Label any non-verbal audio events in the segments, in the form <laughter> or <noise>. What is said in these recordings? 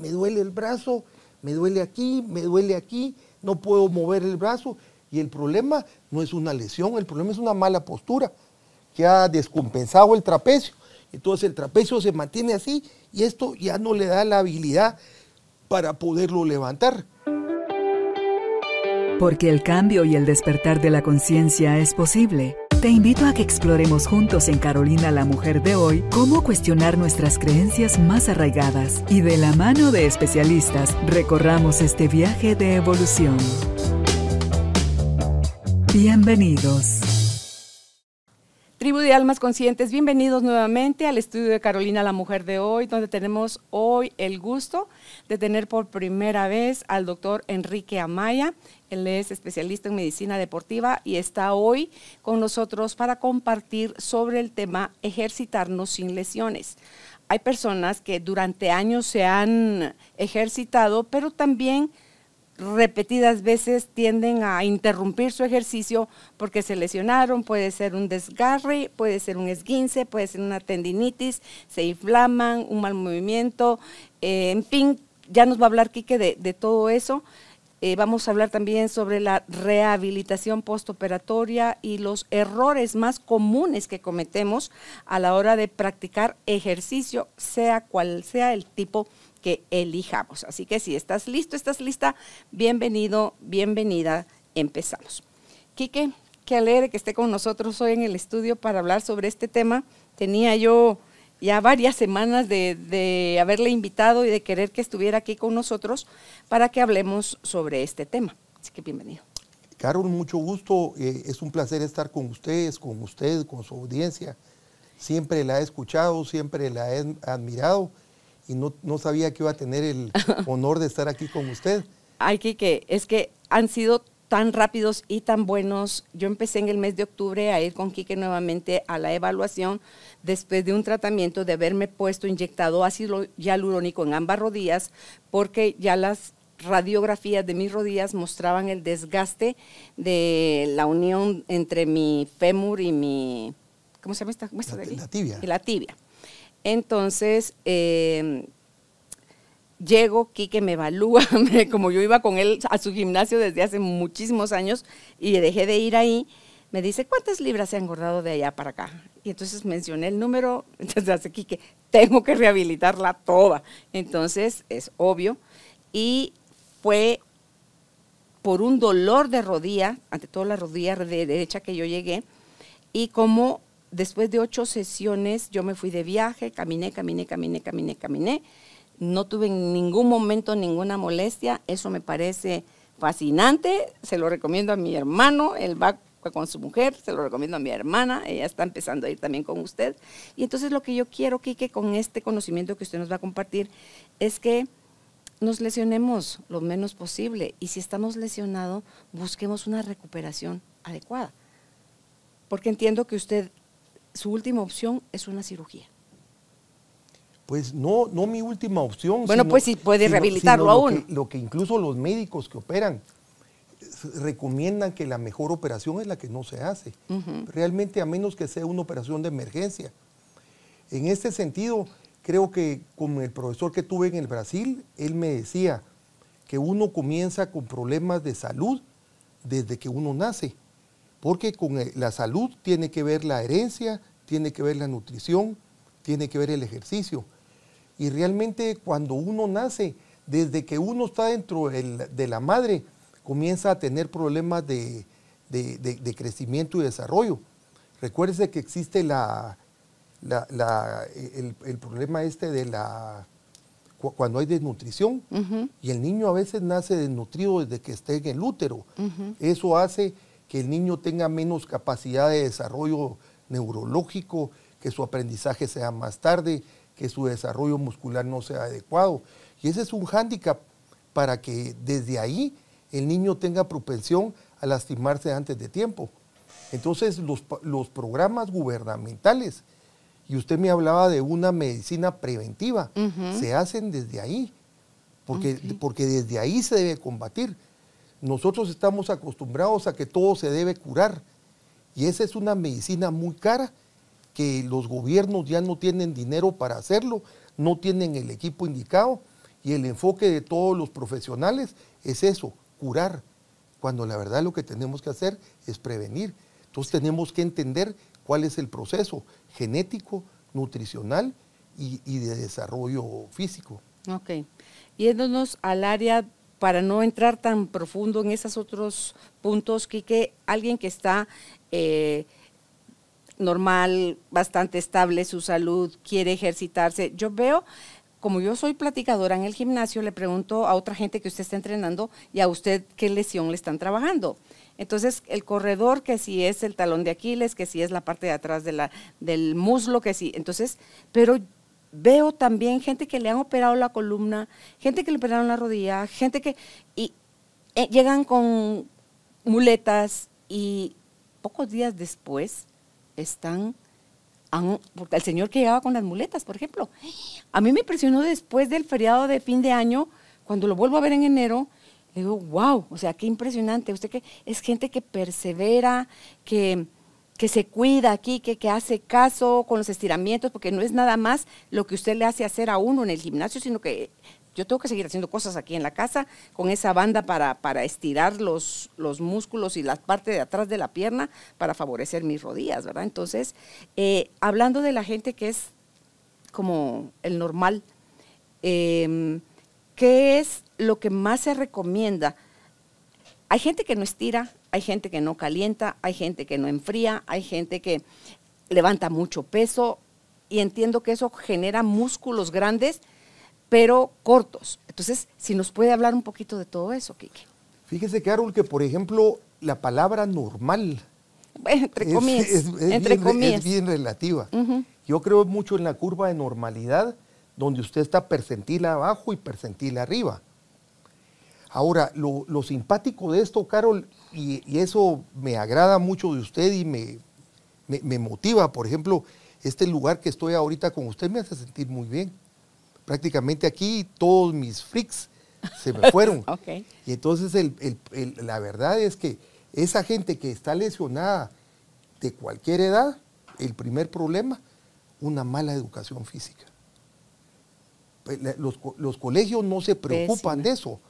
me duele el brazo, me duele aquí, me duele aquí, no puedo mover el brazo. Y el problema no es una lesión, el problema es una mala postura que ha descompensado el trapecio. Entonces el trapecio se mantiene así y esto ya no le da la habilidad para poderlo levantar. Porque el cambio y el despertar de la conciencia es posible. Te invito a que exploremos juntos en Carolina la Mujer de hoy cómo cuestionar nuestras creencias más arraigadas y de la mano de especialistas recorramos este viaje de evolución. Bienvenidos. Tribu de Almas Conscientes, bienvenidos nuevamente al estudio de Carolina la Mujer de hoy, donde tenemos hoy el gusto de tener por primera vez al doctor Enrique Amaya. Él es especialista en medicina deportiva y está hoy con nosotros para compartir sobre el tema ejercitarnos sin lesiones. Hay personas que durante años se han ejercitado, pero también repetidas veces tienden a interrumpir su ejercicio porque se lesionaron, puede ser un desgarre, puede ser un esguince, puede ser una tendinitis, se inflaman, un mal movimiento, eh, en fin, ya nos va a hablar Quique de todo eso. Eh, vamos a hablar también sobre la rehabilitación postoperatoria y los errores más comunes que cometemos a la hora de practicar ejercicio, sea cual sea el tipo que elijamos. Así que si estás listo, estás lista, bienvenido, bienvenida, empezamos. Quique, qué alegre que esté con nosotros hoy en el estudio para hablar sobre este tema. Tenía yo ya varias semanas de, de haberle invitado y de querer que estuviera aquí con nosotros para que hablemos sobre este tema. Así que bienvenido. Carol, mucho gusto. Eh, es un placer estar con ustedes, con usted, con su audiencia. Siempre la he escuchado, siempre la he admirado y no, sabía que iba a tener el <laughs> honor de estar aquí con usted. Ay, Kike, es que han sido tan rápidos y tan buenos. Yo empecé en el mes de octubre a ir con Quique nuevamente a la evaluación después de un tratamiento de haberme puesto inyectado ácido hialurónico en ambas rodillas porque ya las radiografías de mis rodillas mostraban el desgaste de la unión entre mi fémur y mi... ¿Cómo se llama esta? ¿Cómo de la, la, tibia. Y la tibia. Entonces, eh, Llego, Quique me evalúa, <laughs> como yo iba con él a su gimnasio desde hace muchísimos años y dejé de ir ahí, me dice, ¿cuántas libras se ha engordado de allá para acá? Y entonces mencioné el número, <laughs> entonces hace Quique, tengo que rehabilitarla toda. Entonces es obvio. Y fue por un dolor de rodilla, ante todo la rodilla de derecha que yo llegué, y como después de ocho sesiones yo me fui de viaje, caminé, caminé, caminé, caminé, caminé, no tuve en ningún momento ninguna molestia, eso me parece fascinante, se lo recomiendo a mi hermano, él va con su mujer, se lo recomiendo a mi hermana, ella está empezando a ir también con usted. Y entonces lo que yo quiero, Quique, con este conocimiento que usted nos va a compartir, es que nos lesionemos lo menos posible y si estamos lesionados, busquemos una recuperación adecuada. Porque entiendo que usted, su última opción es una cirugía pues no, no mi última opción. Bueno, pues si puede rehabilitarlo aún. Lo que, incluso los médicos que operan recomiendan que la mejor operación es la que no se hace, realmente a menos que sea una operación de emergencia. En este sentido, creo que con el profesor que tuve en el Brasil, él me decía que uno comienza con problemas de salud desde que uno nace, porque con eh, la salud tiene que ver la herencia, tiene que ver la nutrición, tiene que ver el ejercicio. Y realmente cuando uno nace, desde que uno está dentro de la madre, comienza a tener problemas de, crecimiento y desarrollo. Recuérdese que existe la, el, problema este de la cuando hay desnutrición y el niño a veces nace desnutrido desde que esté en el útero. Eso hace que el niño tenga menos capacidad de desarrollo neurológico, que su aprendizaje sea más tarde, que su desarrollo muscular no sea adecuado. Y ese es un hándicap para que desde ahí el niño tenga propensión a lastimarse antes de tiempo. Entonces, los, programas gubernamentales, y usted me hablaba de una medicina preventiva, se hacen desde ahí, porque, porque desde ahí se debe combatir. Nosotros estamos acostumbrados a que todo se debe curar, y esa es una medicina muy cara que los gobiernos ya no tienen dinero para hacerlo, no tienen el equipo indicado y el enfoque de todos los profesionales es eso, curar, cuando la verdad lo que tenemos que hacer es prevenir. Entonces tenemos que entender cuál es el proceso genético, nutricional y, de desarrollo físico. Ok, yéndonos al área para no entrar tan profundo en esos otros puntos, que alguien que está... Eh, normal, bastante estable su salud, quiere ejercitarse. Yo veo, como yo soy platicadora en el gimnasio, le pregunto a otra gente que usted está entrenando y a usted qué lesión le están trabajando. Entonces, el corredor, que si es el talón de Aquiles, que si es la parte de atrás del muslo, que si. Entonces, pero veo también gente que le han operado la columna, gente que le operaron la rodilla, gente que. Y eh, llegan con muletas y pocos días después están, porque el señor que llegaba con las muletas, por ejemplo, a mí me impresionó después del feriado de fin de año, cuando lo vuelvo a ver en enero, digo, wow, o sea, qué impresionante, usted que es gente que persevera, que que se cuida aquí, que, que, hace caso con los estiramientos, porque no es nada más lo que usted le hace hacer a uno en el gimnasio, sino que yo tengo que seguir haciendo cosas aquí en la casa con esa banda para, estirar los, músculos y la parte de atrás de la pierna para favorecer mis rodillas, ¿verdad? Entonces, eh, hablando de la gente que es como el normal, em, ¿qué es lo que más se recomienda? Hay gente que no estira, hay gente que no calienta, hay gente que no enfría, hay gente que levanta mucho peso y entiendo que eso genera músculos grandes pero cortos. Entonces, si nos puede hablar un poquito de todo eso, Kiki. Fíjese, Carol, que por ejemplo, la palabra normal. <laughs> entre comillas. Es, bien, relativa. Yo creo mucho en la curva de normalidad, donde usted está percentil abajo y percentil arriba. Ahora, lo, simpático de esto, Carol, y, eso me agrada mucho de usted y me, motiva, por ejemplo, este lugar que estoy ahorita con usted me hace sentir muy bien prácticamente aquí todos mis freaks se me fueron. <laughs> Y entonces la verdad es que esa gente que está lesionada de cualquier edad, el primer problema, una mala educación física. Pues, los, los colegios no se preocupan de eso.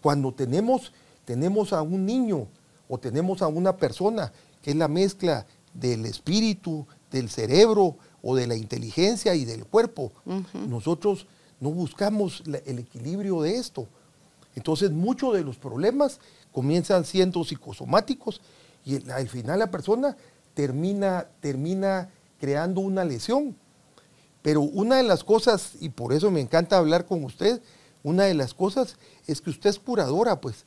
Cuando tenemos, tenemos a un niño o tenemos a una persona que es la mezcla del espíritu, del cerebro, o de la inteligencia y del cuerpo. Nosotros no buscamos el equilibrio de esto. Entonces muchos de los problemas comienzan siendo psicosomáticos y al final la persona termina, termina creando una lesión. Pero una de las cosas, y por eso me encanta hablar con usted, una de las cosas es que usted es curadora, pues.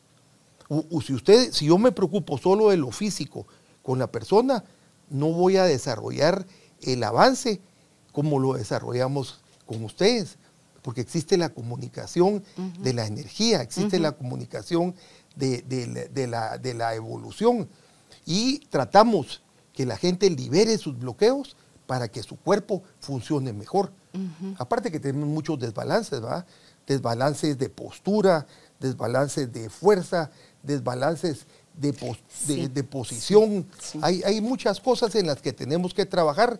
o si usted, si yo me preocupo solo de lo físico con la persona, no voy a desarrollar el avance como lo desarrollamos con ustedes, porque existe la comunicación de la energía, existe la comunicación de, la, evolución y tratamos que la gente libere sus bloqueos para que su cuerpo funcione mejor. Aparte que tenemos muchos desbalances, Desbalances de postura, desbalances de fuerza, desbalances de, posición. Hay, muchas cosas en las que tenemos que trabajar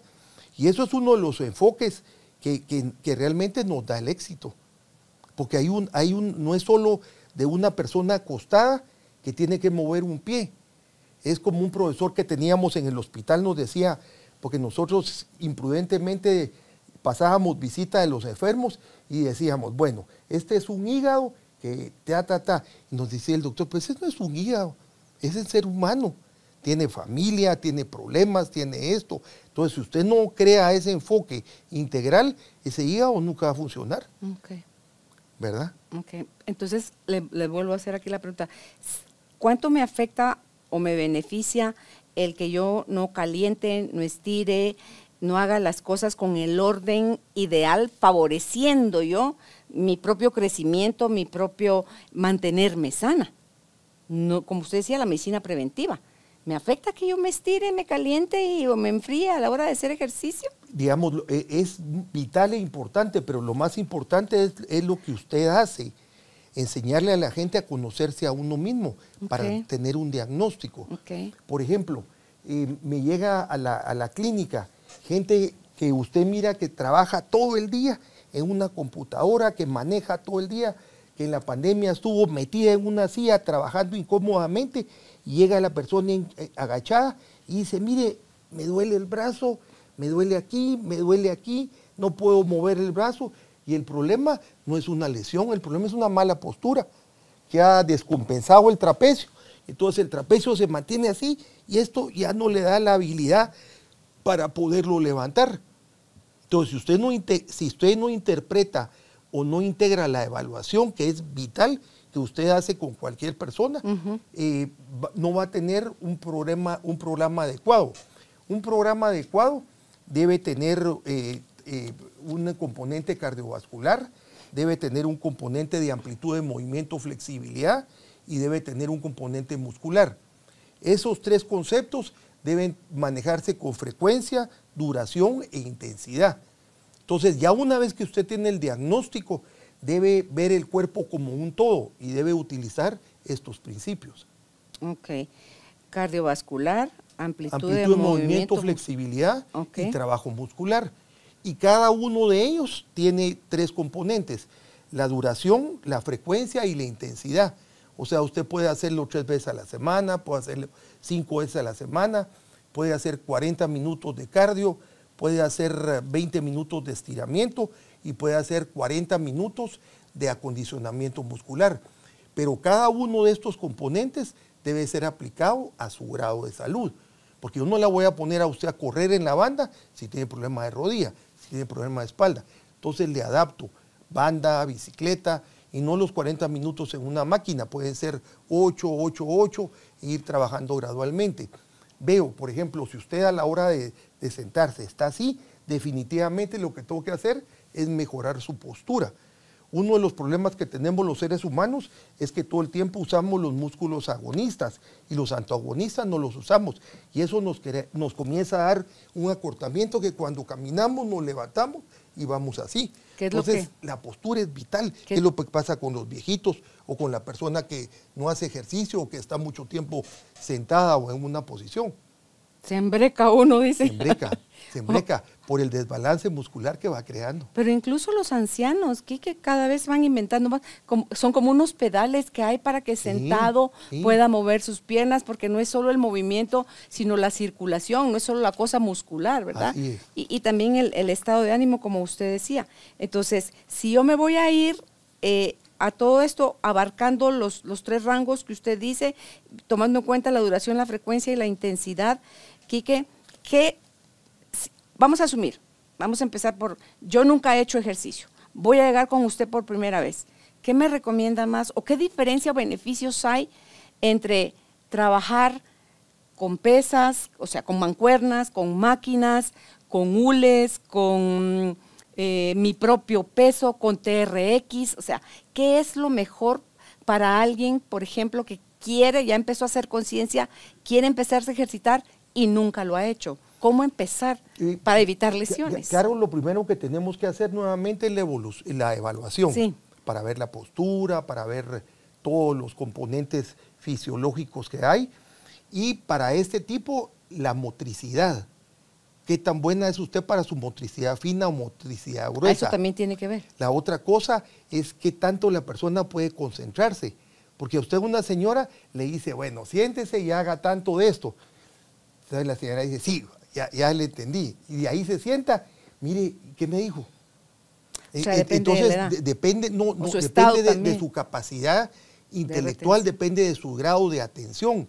y eso es uno de los enfoques que, que, realmente nos da el éxito. Porque hay un, hay un, no es solo de una persona acostada que tiene que mover un pie. Es como un profesor que teníamos en el hospital nos decía, porque nosotros imprudentemente pasábamos visita de los enfermos y decíamos, bueno, este es un hígado que te ta, ta. Y nos decía el doctor, pues ese no es un hígado, es el ser humano. Tiene familia, tiene problemas, tiene esto. Entonces, si usted no crea ese enfoque integral, ese o nunca va a funcionar. Ok. ¿Verdad? Ok. Entonces, le vuelvo a hacer aquí la pregunta. ¿Cuánto me afecta o me beneficia el que yo no caliente, no estire, no haga las cosas con el orden ideal, favoreciendo yo mi propio crecimiento, mi propio mantenerme sana no, como usted decía, la medicina preventiva. ¿Me afecta que yo me estire, me caliente y, o me enfríe a la hora de hacer ejercicio? Digamos, eh, es vital e importante, pero lo más importante es, lo que usted hace, enseñarle a la gente a conocerse a uno mismo para tener un diagnóstico. Por ejemplo, eh, me llega a la clínica gente que usted mira que trabaja todo el día en una computadora, que maneja todo el día, en la pandemia estuvo metida en una silla trabajando incómodamente, y llega la persona eh, agachada y dice, mire, me duele el brazo, me duele aquí, me duele aquí, no puedo mover el brazo. Y el problema no es una lesión, el problema es una mala postura que ha descompensado el trapecio. Entonces el trapecio se mantiene así y esto ya no le da la habilidad para poderlo levantar. Entonces, usted no, si usted no interpreta o no integra la evaluación que es vital que usted hace con cualquier persona, eh, no va a tener un programa, un programa adecuado. Un programa adecuado debe tener eh, eh, un componente cardiovascular, debe tener un componente de amplitud de movimiento, flexibilidad y debe tener un componente muscular. Esos tres conceptos deben manejarse con frecuencia, duración e intensidad. Entonces, ya una vez que usted tiene el diagnóstico, debe ver el cuerpo como un todo y debe utilizar estos principios. Ok. Cardiovascular, amplitud, de, movimiento, flexibilidad y trabajo muscular. Y cada uno de ellos tiene tres componentes, la duración, la frecuencia y la intensidad. O sea, usted puede hacerlo tres veces a la semana, puede hacerlo cinco veces a la semana, puede hacer 40 minutos de cardio, puede hacer 20 minutos de estiramiento y puede hacer 40 minutos de acondicionamiento muscular. Pero cada uno de estos componentes debe ser aplicado a su grado de salud. Porque yo no la voy a poner a usted a correr en la banda si tiene problemas de rodilla, si tiene problemas de espalda. Entonces le adapto banda, bicicleta y no los 40 minutos en una máquina. Pueden ser 8, 8, 8 e ir trabajando gradualmente veo, por ejemplo, si usted a la hora de, sentarse está así, definitivamente lo que tengo que hacer es mejorar su postura. Uno de los problemas que tenemos los seres humanos es que todo el tiempo usamos los músculos agonistas y los antagonistas no los usamos. Y eso nos, nos comienza a dar un acortamiento que cuando caminamos nos levantamos y vamos así. Entonces, la postura es vital. ¿Qué es lo que pasa con los viejitos o con la persona que no hace ejercicio o que está mucho tiempo sentada o en una posición? Se embreca uno, dice. Se embreca, se <laughs> embreca oh. por el desbalance muscular que va creando. Pero incluso los ancianos, que cada vez van inventando más, son como unos pedales que hay para que sentado pueda mover sus piernas, porque no es solo el movimiento, sino la circulación, no es solo la cosa muscular, ¿verdad? Y, también el, estado de ánimo, como usted decía. Entonces, si yo me voy a ir... Eh, a todo esto, abarcando los, los tres rangos que usted dice, tomando en cuenta la duración, la frecuencia y la intensidad, Quique, que vamos a asumir, vamos a empezar por, yo nunca he hecho ejercicio, voy a llegar con usted por primera vez. ¿Qué me recomienda más o qué diferencia o beneficios hay entre trabajar con pesas, o sea, con mancuernas, con máquinas, con hules, con eh, mi propio peso, con TRX, o sea, ¿qué es lo mejor para alguien, por ejemplo, que quiere, ya empezó a hacer conciencia, quiere empezarse a ejercitar y nunca lo ha hecho. ¿Cómo empezar para evitar lesiones? Claro, lo primero que tenemos que hacer nuevamente es la, la evaluación, para ver la postura, para ver todos los componentes fisiológicos que hay y para este tipo la motricidad. ¿Qué tan buena es usted para su motricidad fina o motricidad ah, gruesa? Eso también tiene que ver. La otra cosa es qué tanto la persona puede concentrarse. Porque a usted, una señora, le dice, bueno, siéntese y haga tanto de esto. Entonces la señora dice, sí, ya, le entendí. Y de ahí se sienta, mire, ¿qué me dijo? E-, e-, entonces, depende, no, de, su capacidad intelectual, depende de su grado de atención.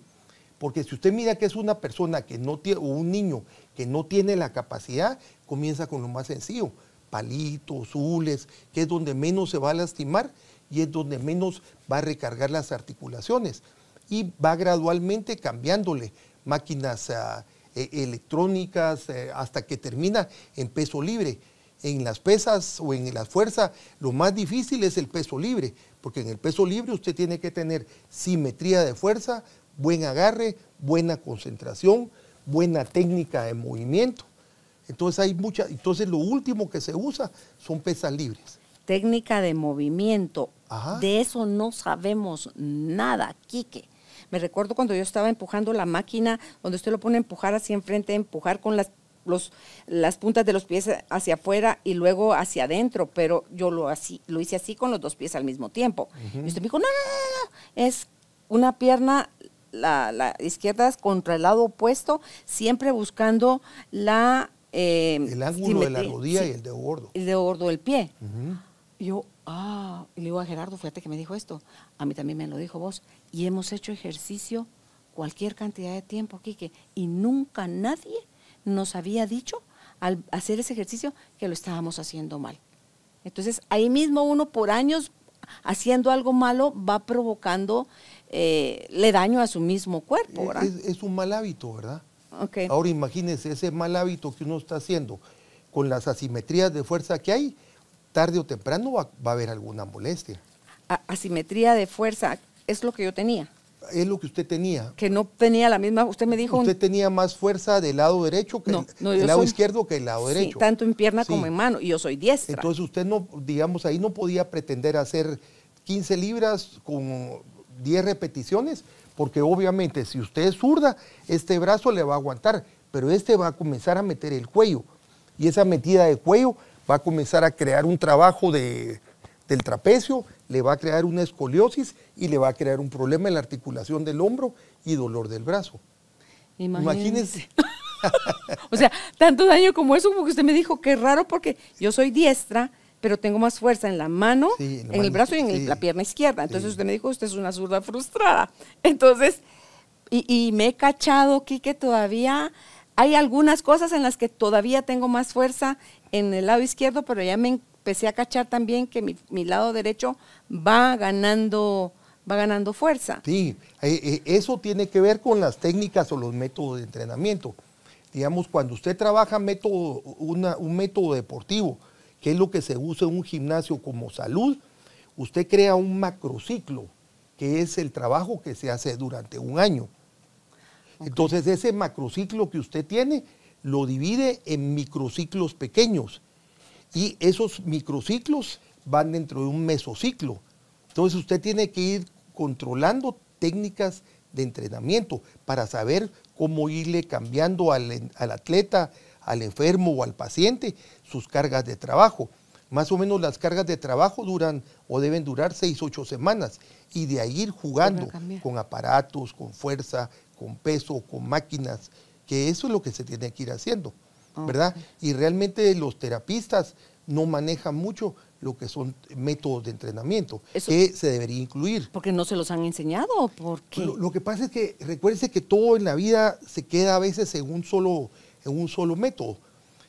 Porque si usted mira que es una persona que no tiene, o un niño que no tiene la capacidad, comienza con lo más sencillo, palitos, hules, que es donde menos se va a lastimar y es donde menos va a recargar las articulaciones. Y va gradualmente cambiándole máquinas ah, e-, electrónicas, eh, hasta que termina en peso libre. En las pesas o en la fuerza, lo más difícil es el peso libre, porque en el peso libre usted tiene que tener simetría de fuerza, buen agarre, buena concentración, buena técnica de movimiento. Entonces hay mucha, entonces lo último que se usa son pesas libres. Técnica de movimiento. De eso no sabemos nada, Quique. Me recuerdo cuando yo estaba empujando la máquina, donde usted lo pone a empujar así enfrente, empujar con las las puntas de los pies hacia afuera y luego hacia adentro, pero yo lo, así, lo hice así con los dos pies al mismo tiempo. Y usted me dijo, no, no, no, no, es una pierna, la, izquierda es contra el lado opuesto, siempre buscando la... Eh, el ángulo de la rodilla y el de gordo. El de gordo del pie. Yo, ah, y le digo a Gerardo, fíjate que me dijo esto, a mí también me lo dijo vos, y hemos hecho ejercicio cualquier cantidad de tiempo, Quique, y nunca nadie nos había dicho al hacer ese ejercicio que lo estábamos haciendo mal. Entonces, ahí mismo uno por años haciendo algo malo va provocando, eh, le daño a su mismo cuerpo. Es, un mal hábito, ¿verdad? Ahora imagínense ese mal hábito que uno está haciendo con las asimetrías de fuerza que hay, tarde o temprano va, a haber alguna molestia. asimetría de fuerza es lo que yo tenía. Es lo que usted tenía. Que no tenía la misma, usted me dijo... Usted tenía más fuerza del lado derecho que del lado izquierdo que del lado sí, derecho. Tanto en pierna como en mano, y yo soy diestra. Entonces usted no, digamos, ahí no podía pretender hacer 15 libras con 10 repeticiones, porque obviamente si usted es zurda, este brazo le va a aguantar, pero este va a comenzar a meter el cuello. Y esa metida de cuello va a comenzar a crear un trabajo de, del trapecio, le va a crear una escoliosis y le va a crear un problema en la articulación del hombro y dolor del brazo. Imagínense. <laughs> o sea, tanto daño como eso, porque usted me dijo, qué raro porque yo soy diestra, pero tengo más fuerza en la mano, en, el brazo y en la pierna izquierda. Entonces usted me dijo, usted es una zurda frustrada. Entonces, y, y me he cachado, aquí que todavía hay algunas cosas en las que todavía tengo más fuerza en el lado izquierdo, pero ya me empecé a cachar también que mi, lado derecho va ganando va ganando fuerza. Sí, eh, eh, eso tiene que ver con las técnicas o los métodos de entrenamiento. Digamos, cuando usted trabaja método, un método deportivo, que es lo que se usa en un gimnasio como salud, usted crea un macrociclo, que es el trabajo que se hace durante un año. Entonces, ese macrociclo que usted tiene lo divide en microciclos pequeños y esos microciclos van dentro de un mesociclo. Entonces usted tiene que ir controlando técnicas de entrenamiento para saber cómo irle cambiando al, atleta, al enfermo o al paciente sus cargas de trabajo. Más o menos las cargas de trabajo duran o deben durar 6, ocho semanas y de ahí ir jugando con aparatos, con fuerza, con peso, con máquinas, que eso es lo que se tiene que ir haciendo, ¿verdad? Y realmente los terapistas no manejan mucho lo que son métodos de entrenamiento, que se debería incluir. Porque no se los han enseñado, porque lo, que pasa es que recuérdense que todo en la vida se queda a veces en un solo, en un solo método.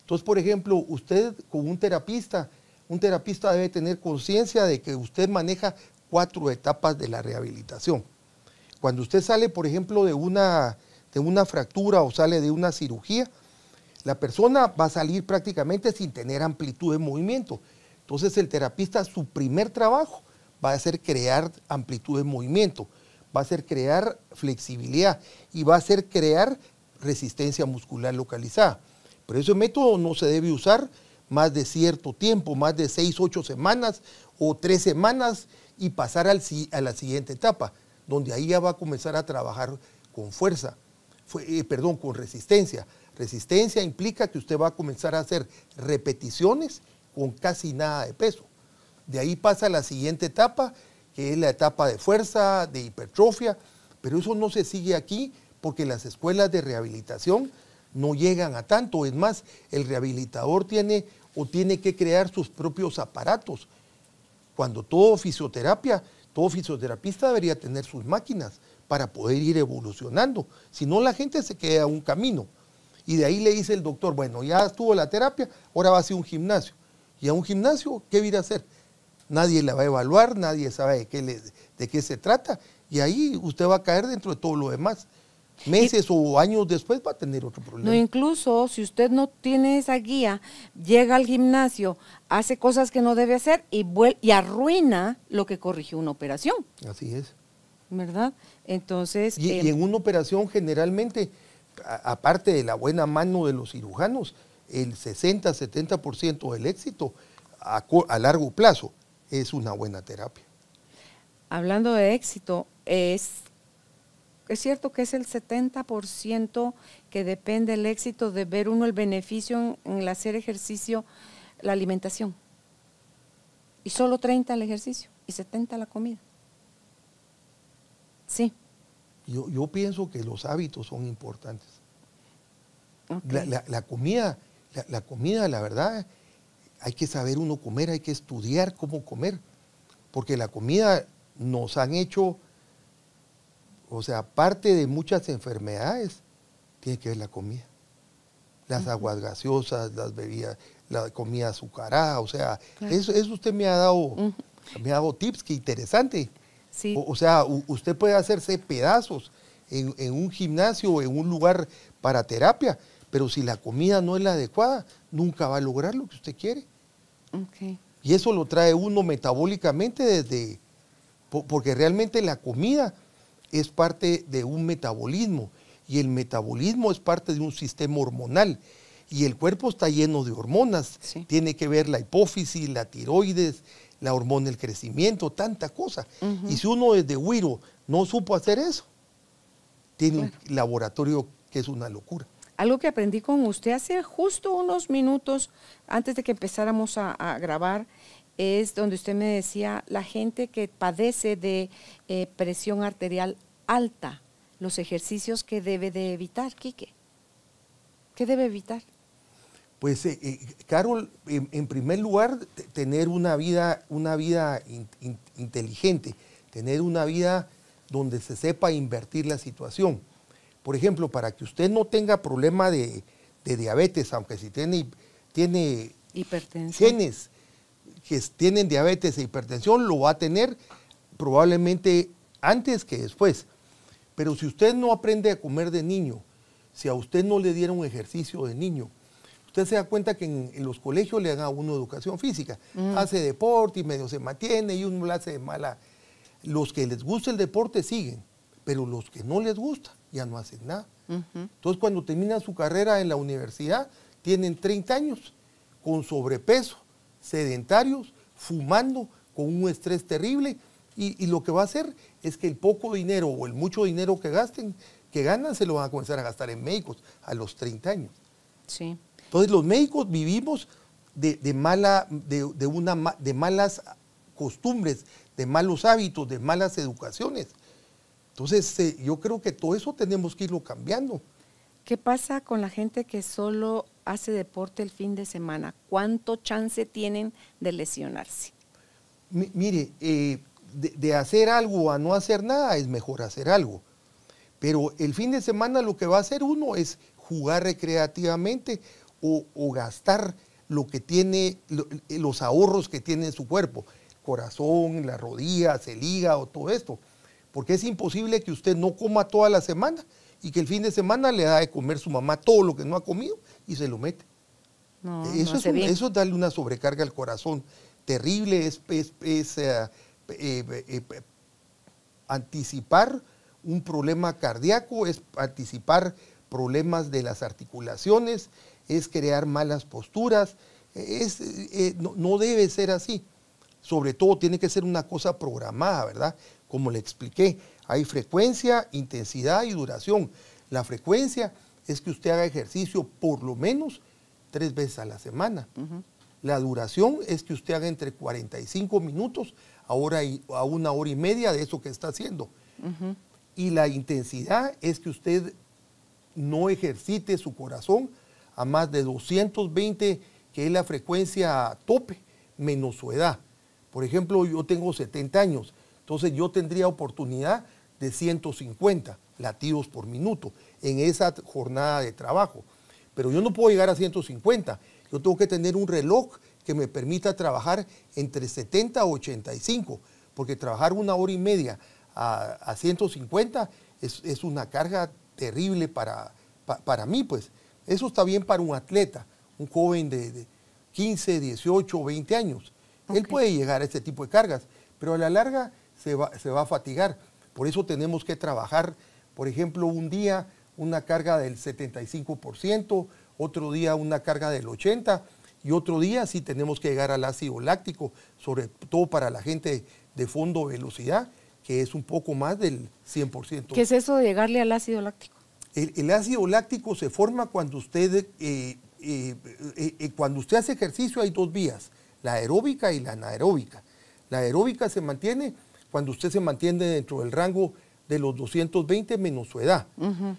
Entonces, por ejemplo, usted con un terapista, un terapista debe tener conciencia de que usted maneja cuatro etapas de la rehabilitación. Cuando usted sale, por ejemplo, de una de una fractura o sale de una cirugía, la persona va a salir prácticamente sin tener amplitud de movimiento. Entonces el terapista, su primer trabajo va a ser crear amplitud de movimiento, va a ser crear flexibilidad y va a ser crear resistencia muscular localizada. Pero ese método no se debe usar más de cierto tiempo, más de seis ocho semanas o tres semanas y pasar al, a la siguiente etapa, donde ahí ya va a comenzar a trabajar con fuerza. Eh, perdón, con resistencia. Resistencia implica que usted va a comenzar a hacer repeticiones con casi nada de peso. De ahí pasa la siguiente etapa, que es la etapa de fuerza, de hipertrofia, pero eso no se sigue aquí porque las escuelas de rehabilitación no llegan a tanto. Es más, el rehabilitador tiene o tiene que crear sus propios aparatos. Cuando todo fisioterapia, todo fisioterapista debería tener sus máquinas para poder ir evolucionando. Si no, la gente se queda a un camino. Y de ahí le dice el doctor, bueno, ya estuvo la terapia, ahora va a hacer un gimnasio. ¿Y a un gimnasio qué viene a hacer? Nadie la va a evaluar, nadie sabe de qué, se trata. Y ahí usted va a caer dentro de todo lo demás. Meses o años después va a tener otro problema. No, incluso si usted no tiene esa guía, llega al gimnasio, hace cosas que no debe hacer y, y arruina lo que corrigió una operación. Así es. ¿verdad? Entonces... Y, em, en una operación generalmente, aparte de la buena mano de los cirujanos, el 60-70% del éxito a, largo plazo es una buena terapia. Hablando de éxito, es, es cierto que es el 70% que depende el éxito de ver uno el beneficio en, en el hacer ejercicio, la alimentación. Y solo 30 el ejercicio y 70 la comida. Sí. Yo, pienso que los hábitos son importantes. La, comida, la, comida, la verdad, hay que saber uno comer, hay que estudiar cómo comer, porque la comida nos han hecho, o sea, parte de muchas enfermedades, tiene que ver la comida. Las aguas gaseosas, las bebidas, la comida azucarada, o sea, eso, eso usted me ha dado, me ha dado tips que interesante. O, sea, usted puede hacerse pedazos en, un gimnasio o en un lugar para terapia, pero si la comida no es la adecuada, nunca va a lograr lo que usted quiere. Y eso lo trae uno metabólicamente desde, porque realmente la comida es parte de un metabolismo y el metabolismo es parte de un sistema hormonal. Y el cuerpo está lleno de hormonas. Tiene que ver la hipófisis, la tiroides, la hormona del crecimiento, tanta cosa. Y si uno es de Wiro no supo hacer eso, tiene un laboratorio que es una locura. Algo que aprendí con usted hace justo unos minutos antes de que empezáramos a, grabar es donde usted me decía, la gente que padece de eh, presión arterial alta, los ejercicios que debe de evitar, Quique. ¿Qué debe evitar? pues eh, eh, Carol, en, primer lugar, tener una vida, una vida inteligente, tener una vida donde se sepa invertir la situación. Por ejemplo, para que usted no tenga problema de, diabetes, aunque si tiene, tiene hipertensión. genes que tienen diabetes e hipertensión, lo va a tener probablemente antes que después. Pero si usted no aprende a comer de niño, si a usted no le dieron ejercicio de niño, Usted se da cuenta que en, los colegios le dan a uno educación física. Mm. Hace deporte y medio se mantiene y uno lo hace de mala. Los que les gusta el deporte siguen, pero los que no les gusta ya no hacen nada. Entonces cuando terminan su carrera en la universidad, tienen 30 años con sobrepeso, sedentarios, fumando, con un estrés terrible. Y, lo que va a hacer es que el poco dinero o el mucho dinero que gasten, que ganan, se lo van a comenzar a gastar en médicos a los 30 años. Sí. Entonces los médicos vivimos de, de, malas costumbres, de malos hábitos, de malas educaciones. Entonces eh, yo creo que todo eso tenemos que irlo cambiando. ¿Qué pasa con la gente que solo hace deporte el fin de semana? ¿Cuánto chance tienen de lesionarse? mire, eh, de, hacer algo a no hacer nada es mejor hacer algo. Pero el fin de semana lo que va a hacer uno es jugar recreativamente o, gastar lo que tiene, los ahorros que tiene su cuerpo, corazón, las rodillas, el hígado, todo esto. Porque es imposible que usted no coma toda la semana y que el fin de semana le da de comer su mamá todo lo que no ha comido y se lo mete. eso, es darle una sobrecarga al corazón terrible, es, eh, eh, eh, anticipar un problema cardíaco, es anticipar problemas de las articulaciones, es crear malas posturas, es, eh, no, debe ser así. Sobre todo tiene que ser una cosa programada, ¿verdad? Como le expliqué, hay frecuencia, intensidad y duración. La frecuencia es que usted haga ejercicio por lo menos tres veces a la semana. La duración es que usted haga entre 45 minutos a, a una hora y media de eso que está haciendo. Y la intensidad es que usted no ejercite su corazón a más de 220, que es la frecuencia tope, menos su edad. Por ejemplo, yo tengo 70 años, entonces yo tendría oportunidad de 150 latidos por minuto en esa jornada de trabajo. Pero yo no puedo llegar a 150, yo tengo que tener un reloj que me permita trabajar entre 70 a 85, porque trabajar una hora y media a, 150 es, una carga terrible para, para mí, pues. Eso está bien para un atleta, un joven de, 15, 18, 20 años. Él puede llegar a este tipo de cargas, pero a la larga se se va a fatigar. Por eso tenemos que trabajar, por ejemplo, un día una carga del 75%, otro día una carga del 80% y otro día sí tenemos que llegar al ácido láctico, sobre todo para la gente de fondo velocidad, que es un poco más del 100%. ¿Qué es eso de llegarle al ácido láctico? El, ácido láctico se forma cuando usted, eh, eh, eh, cuando usted hace ejercicio, hay dos vías, la aeróbica y la anaeróbica. La aeróbica se mantiene cuando usted se mantiene dentro del rango de los 220 menos su edad.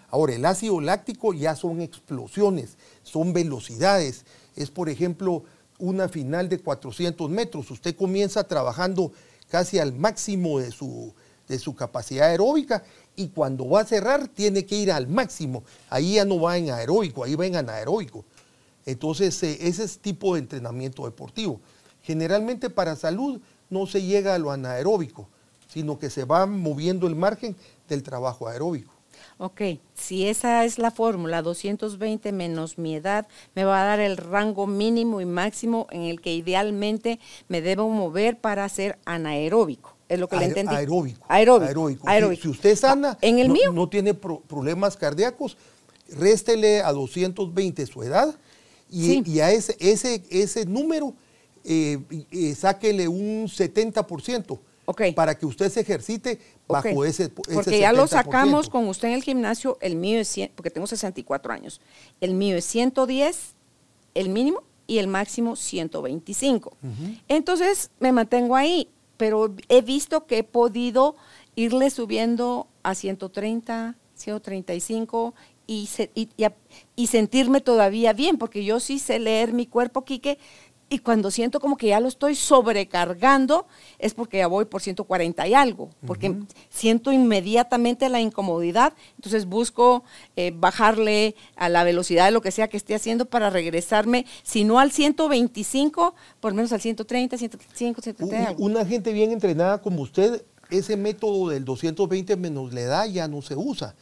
Ahora, el ácido láctico ya son explosiones, son velocidades. Es, por ejemplo, una final de 400 metros. Usted comienza trabajando casi al máximo de su, de su capacidad aeróbica y cuando va a cerrar tiene que ir al máximo. Ahí ya no va en aeróbico, ahí va en anaeróbico. Entonces, eh, ese es tipo de entrenamiento deportivo. Generalmente para salud no se llega a lo anaeróbico, sino que se va moviendo el margen del trabajo aeróbico. Ok, si esa es la fórmula, 220 menos mi edad, me va a dar el rango mínimo y máximo en el que idealmente me debo mover para ser anaeróbico es lo que le entendí. Aeróbico. Aeróbico. Si, usted sana, ah, no, tiene problemas cardíacos, réstele a 220 su edad y, a ese, ese, ese número eh, eh, sáquele un 70%. Para que usted se ejercite bajo ese, ese, Porque ya lo sacamos con usted en el gimnasio, el mío es porque tengo 64 años. El mío es 110, el mínimo, y el máximo 125. Entonces me mantengo ahí pero he visto que he podido irle subiendo a 130, 135 y, y, y sentirme todavía bien, porque yo sí sé leer mi cuerpo, Quique, y cuando siento como que ya lo estoy sobrecargando, es porque ya voy por 140 y algo, porque siento inmediatamente la incomodidad, entonces busco eh, bajarle a la velocidad de lo que sea que esté haciendo para regresarme, si no al 125, por menos al 130, 135, 130. Una gente bien entrenada como usted, ese método del 220 menos le da ya no se usa,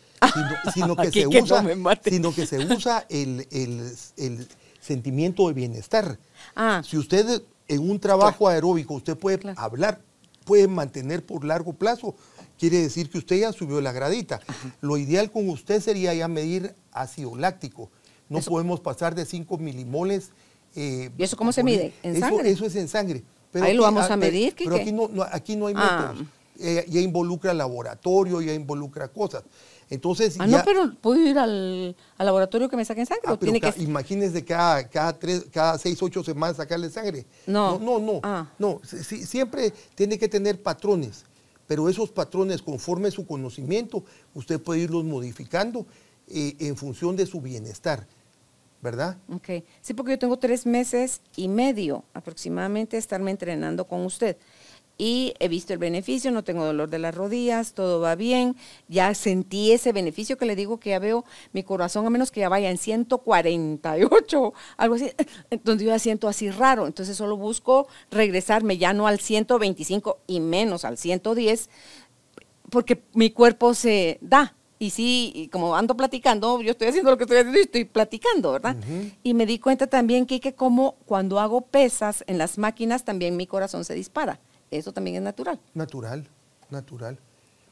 sino, <laughs> que, se usa, sino que, se usa, el sentimiento de bienestar. Ah. Si usted en un trabajo aeróbico usted puede hablar, puede mantener por largo plazo, quiere decir que usted ya subió la gradita. Lo ideal con usted sería ya medir ácido láctico. No podemos pasar de 5 milimoles. Eh, ¿Y eso cómo se mide? ¿En eso, sangre? Eso es en sangre. Pero Ahí lo vamos ah, a, eh, medir, Pero, aquí no, hay ah. métodos. Eh, ya involucra laboratorio, ya involucra cosas. Entonces, ah, no, pero puedo ir al, laboratorio que me saquen sangre. Ah, Imagínese cada, cada, tres, cada seis, ocho semanas sacarle sangre. No. No, no, no. Ah. siempre tiene que tener patrones, pero esos patrones, conforme su conocimiento, usted puede irlos modificando eh, en función de su bienestar. ¿Verdad? Ok. Sí, porque yo tengo tres meses y medio aproximadamente estarme entrenando con usted y he visto el beneficio, no tengo dolor de las rodillas, todo va bien, ya sentí ese beneficio que le digo que ya veo mi corazón, a menos que ya vaya en 148, algo así, eh, donde yo ya siento así raro, entonces solo busco regresarme ya no al 125 y menos al 110, porque mi cuerpo se da. Y sí, como ando platicando, yo estoy haciendo lo que estoy haciendo y estoy platicando, ¿verdad? Y me di cuenta también, que como cuando hago pesas en las máquinas, también mi corazón se dispara eso también es natural. Natural, natural.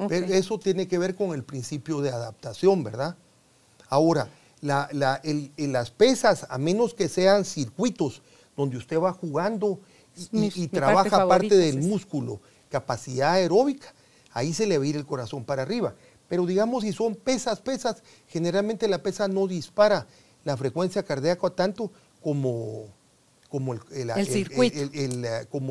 Pero eso tiene que ver con el principio de adaptación, ¿verdad? Ahora, la, las pesas, a menos que sean circuitos donde usted va jugando y, trabaja parte, del músculo, capacidad aeróbica, ahí se le va a ir el corazón para arriba. Pero digamos, si son pesas, pesas, generalmente la pesa no dispara la frecuencia cardíaca tanto como como el, circuito. como,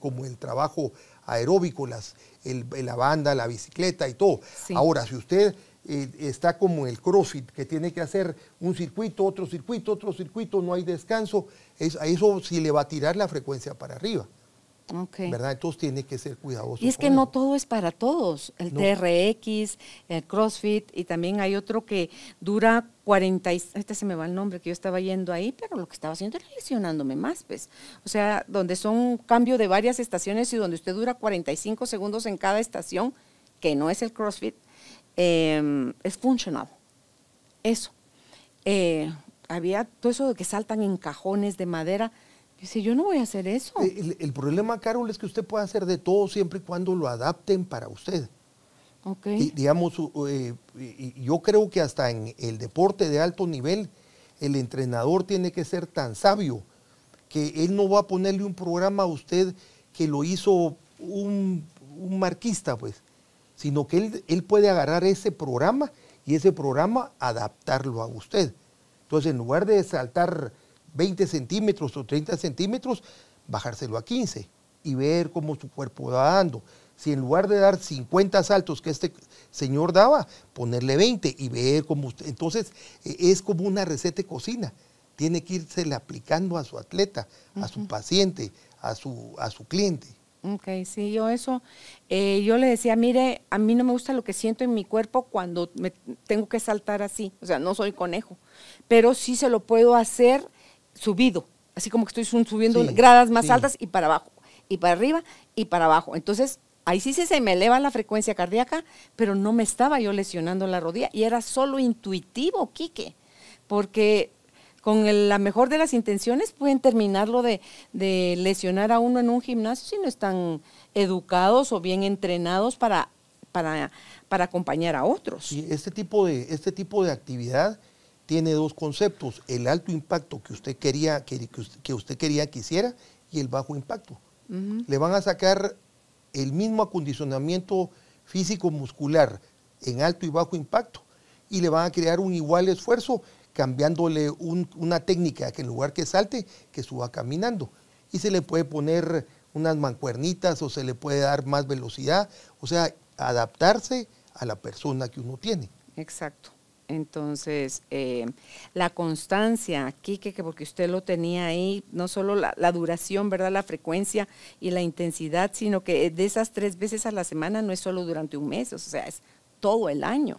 como el trabajo aeróbico, las, la banda, la bicicleta y todo. Ahora, si usted eh, está como el CrossFit, que tiene que hacer un circuito, otro circuito, otro circuito, no hay descanso, es, a eso sí le va a tirar la frecuencia para arriba. ¿Verdad? todos tiene que ser cuidadoso. Y es que no todo es para todos. El TRX, el CrossFit y también hay otro que dura 40, este se me va el nombre que yo estaba yendo ahí, pero lo que estaba haciendo era lesionándome más, pues. O sea, donde son cambio de varias estaciones y donde usted dura 45 segundos en cada estación, que no es el CrossFit, em, es funcional. Eso. Eh, había todo eso de que saltan en cajones de madera Dice, yo no voy a hacer eso. El, problema, Carol, es que usted puede hacer de todo siempre y cuando lo adapten para usted. Okay. Eh, y, digamos, yo creo que hasta en el deporte de alto nivel, el entrenador tiene que ser tan sabio que él no va a ponerle un programa a usted que lo hizo un, un marquista, pues, sino que él, él puede agarrar ese programa y ese programa adaptarlo a usted. Entonces, en lugar de saltar 20 centímetros o 30 centímetros, bajárselo a 15 y ver cómo su cuerpo va dando. Si en lugar de dar 50 saltos que este señor daba, ponerle 20 y ver cómo... entonces e, es como una receta de cocina. Tiene que irse aplicando a su atleta, a su paciente, a su, a su cliente. Ok, sí, yo eso, eh, yo le decía, mire, a mí no me gusta lo que siento en mi cuerpo cuando me tengo que saltar así, o sea, no soy conejo, pero sí se lo puedo hacer subido, así como que estoy subiendo gradas más altas y para abajo, y para arriba y para abajo. Entonces, ahí sí se, me eleva la frecuencia cardíaca, pero no me estaba yo lesionando la rodilla y era solo intuitivo, Quique, porque con la mejor de las intenciones pueden terminarlo de, de lesionar a uno en un gimnasio si no están educados o bien entrenados para, para, para acompañar a otros. Y este tipo de, este tipo de actividad tiene dos conceptos, el alto impacto que usted quería que, usted quería hiciera y el bajo impacto. Le van a sacar el mismo acondicionamiento físico muscular en alto y bajo impacto y le van a crear un igual esfuerzo cambiándole una técnica que en lugar que salte, que suba caminando. Y se le puede poner unas mancuernitas o se le puede dar más velocidad, o sea, adaptarse a la persona que uno tiene. Exacto. Entonces, eh, la constancia, Kike, porque usted lo tenía ahí, no solo la, la, duración, ¿verdad? La frecuencia y la intensidad, sino que de esas tres veces a la semana no es solo durante un mes, o sea, es todo el año.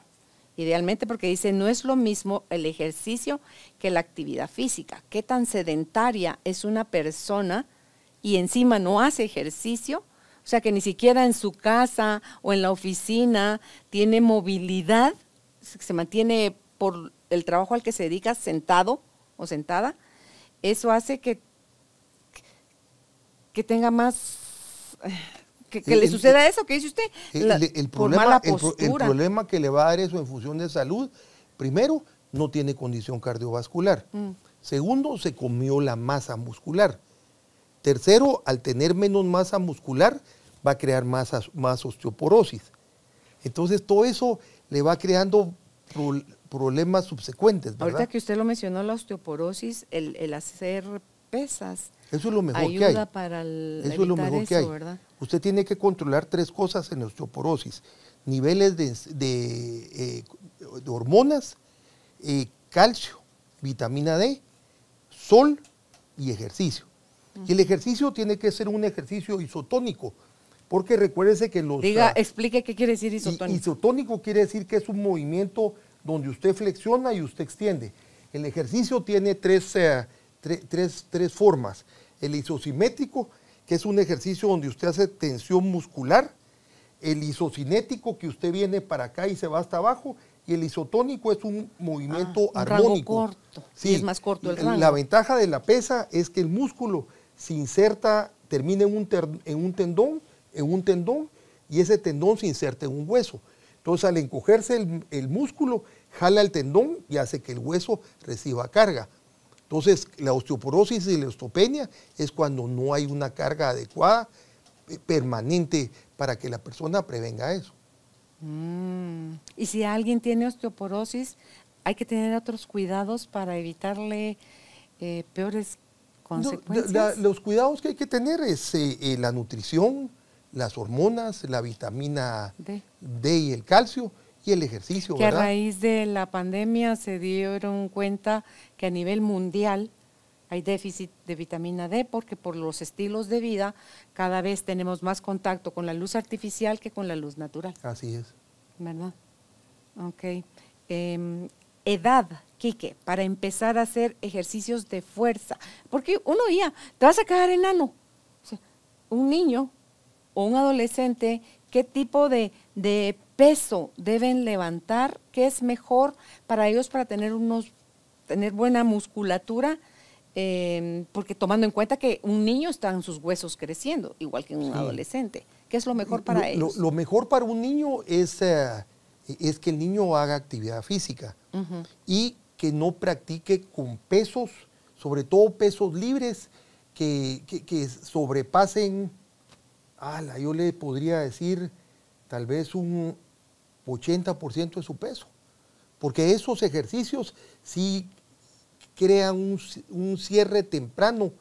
Idealmente porque dice, no es lo mismo el ejercicio que la actividad física. ¿Qué tan sedentaria es una persona y encima no hace ejercicio? O sea, que ni siquiera en su casa o en la oficina tiene movilidad se mantiene por el trabajo al que se dedica sentado o sentada, eso hace que, que tenga más... <sighs> Que, le suceda eso que dice usted, el, problema, el problema que le va a dar eso en función de salud, primero, no tiene condición cardiovascular. Mm. Segundo, se comió la masa muscular. Tercero, al tener menos masa muscular, va a crear más osteoporosis. Entonces, todo eso le va creando problemas subsecuentes. Ahorita que usted lo mencionó, la osteoporosis, el, hacer pesas. Eso es lo mejor que hay. para el, Eso ¿verdad? Usted tiene que controlar tres cosas en la osteoporosis. Niveles de, eh, hormonas, eh, calcio, vitamina D, sol y ejercicio. Y el ejercicio tiene que ser un ejercicio isotónico, porque recuérdese que los... Diga, explique qué quiere decir isotónico. Isotónico quiere decir que es un movimiento donde usted flexiona y usted extiende. El ejercicio tiene tres, eh, tres, tres formas. El isosimétrico, que es un ejercicio donde usted hace tensión muscular. El isocinético, que usted viene para acá y se va hasta abajo. Y el isotónico es un movimiento ah, armónico. Rango corto. Sí, es más corto el rango. La ventaja de la pesa es que el músculo se inserta, termina en un, en un tendón en un tendón y ese tendón se inserta en un hueso. Entonces al encogerse el, músculo, jala el tendón y hace que el hueso reciba carga. Entonces la osteoporosis y la osteopenia es cuando no hay una carga adecuada, eh, permanente, para que la persona prevenga eso. Mm. Y si alguien tiene osteoporosis, hay que tener otros cuidados para evitarle eh, peores consecuencias. los cuidados que hay que tener es eh, la nutrición, las hormonas, la vitamina D, y el calcio y el ejercicio. Que a raíz de la pandemia se dieron cuenta que a nivel mundial hay déficit de vitamina D porque por los estilos de vida cada vez tenemos más contacto con la luz artificial que con la luz natural. Así es. ¿Verdad? Ok. Em, edad, Quique, para empezar a hacer ejercicios de fuerza. Porque uno día te vas a quedar enano. sea, un niño o un adolescente qué tipo de, peso deben levantar, qué es mejor para ellos para tener, unos, tener buena musculatura, em, porque tomando en cuenta que un niño está en sus huesos creciendo, igual que un adolescente. ¿Qué es lo mejor para ellos? Lo, mejor para un niño es, eh, es que el niño haga actividad física y que no practique con pesos, sobre todo pesos libres, que sobrepasen yo le podría decir tal vez un 80% de su peso. Porque esos ejercicios sí crean un, cierre temprano,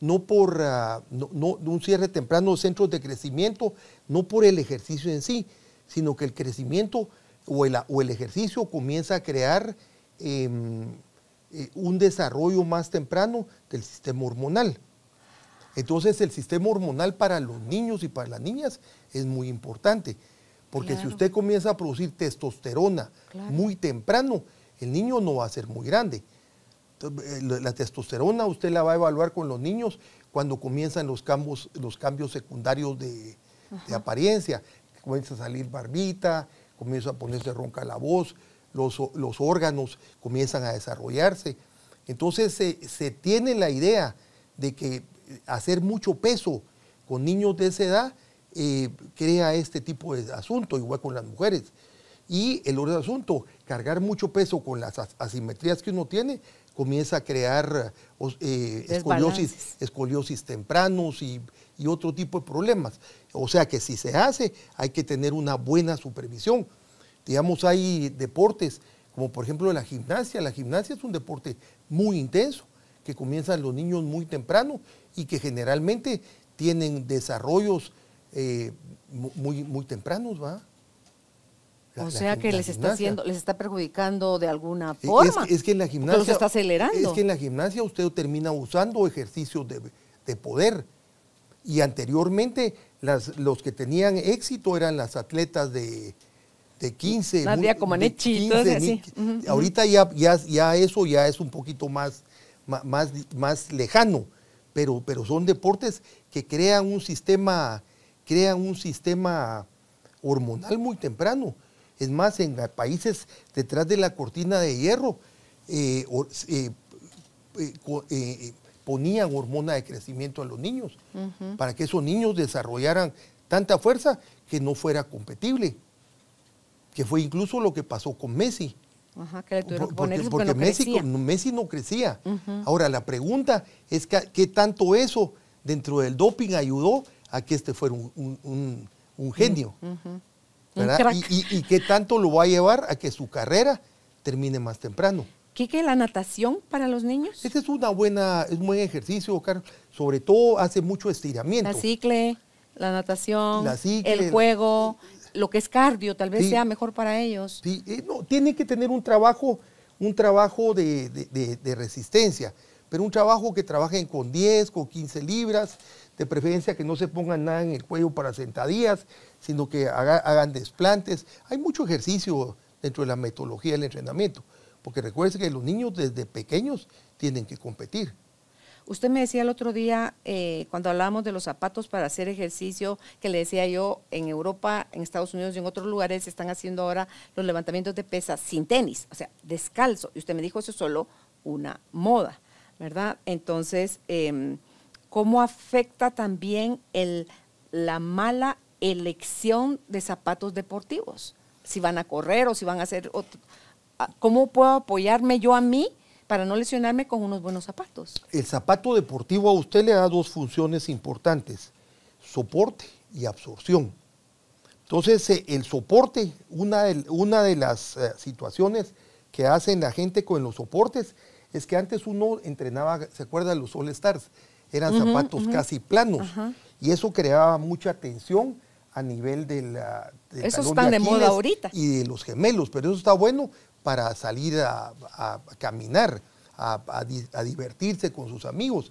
no por ah, un cierre temprano de centros de crecimiento, no por el ejercicio en sí, sino que el crecimiento o el, ejercicio comienza a crear em, eh, un desarrollo más temprano del sistema hormonal. Entonces el sistema hormonal para los niños y para las niñas es muy importante, porque si usted comienza a producir testosterona muy temprano, el niño no va a ser muy grande. Eh, la testosterona usted la va a evaluar con los niños cuando comienzan los cambios, los cambios secundarios de, apariencia. Comienza a salir barbita, comienza a ponerse ronca la voz, los, los órganos comienzan a desarrollarse. Entonces se tiene la idea de que hacer mucho peso con niños de esa edad eh, crea este tipo de asunto, igual con las mujeres. Y el otro asunto, cargar mucho peso con las asimetrías que uno tiene, comienza a crear eh, escoliosis, escoliosis tempranos y, y, otro tipo de problemas. O sea que si se hace, hay que tener una buena supervisión. Digamos, hay deportes, como por ejemplo la gimnasia. La gimnasia es un deporte muy intenso que comienzan los niños muy temprano y que generalmente tienen desarrollos eh, muy, muy tempranos, ¿va? o sea que les está haciendo, les está perjudicando de alguna forma. Es, que en la gimnasia está acelerando. Es que en la gimnasia usted termina usando ejercicios de, poder. Y anteriormente las, los que tenían éxito eran las atletas de, de 15. Nadia de, <laughs> Ahorita ya, ya eso ya es un poquito más más, más lejano, pero, pero son deportes que crean un sistema, crean un sistema hormonal muy temprano. Es más, en países detrás de la cortina de hierro eh, eh, eh, ponían hormona de crecimiento a los niños para que esos niños desarrollaran tanta fuerza que no fuera competible, que fue incluso lo que pasó con Messi. Ajá, que le tuvieron que poner porque, Messi, no crecía. Ahora, la pregunta es qué tanto eso dentro del doping ayudó a que este fuera un, un, un, genio. ¿verdad? Y, qué tanto lo va a llevar a que su carrera termine más temprano. ¿Qué que la natación para los niños? Este es una buena, es un buen ejercicio, Carlos. Sobre todo hace mucho estiramiento. La cicle, la natación, el juego, lo que es cardio, tal vez sea mejor para ellos. Sí, eh, no, tiene que tener un trabajo, un trabajo de, resistencia, pero un trabajo que trabajen con 10, con 15 libras, de preferencia que no se pongan nada en el cuello para sentadillas, sino que hagan desplantes. Hay mucho ejercicio dentro de la metodología del entrenamiento, porque recuerden que los niños desde pequeños tienen que competir. Usted me decía el otro día, eh, cuando hablábamos de los zapatos para hacer ejercicio, que le decía yo, en Europa, en Estados Unidos y en otros lugares se están haciendo ahora los levantamientos de pesas sin tenis, o sea, descalzo. Y usted me dijo, eso es solo una moda, ¿verdad? Entonces, em, ¿cómo afecta también el, la mala elección de zapatos deportivos? Si van a correr o si van a hacer... Otro, ah, ¿Cómo puedo apoyarme yo a mí? para no lesionarme con unos buenos zapatos. El zapato deportivo a usted le da dos funciones importantes, soporte y absorción. Entonces, eh, el soporte, una de, las eh, situaciones que hacen la gente con los soportes es que antes uno entrenaba, ¿se acuerdan los All Stars? Eran zapatos casi planos y eso creaba mucha tensión a nivel de la... eso de, de moda ahorita. Y de los gemelos, pero eso está bueno para salir a, caminar, a, divertirse con sus amigos.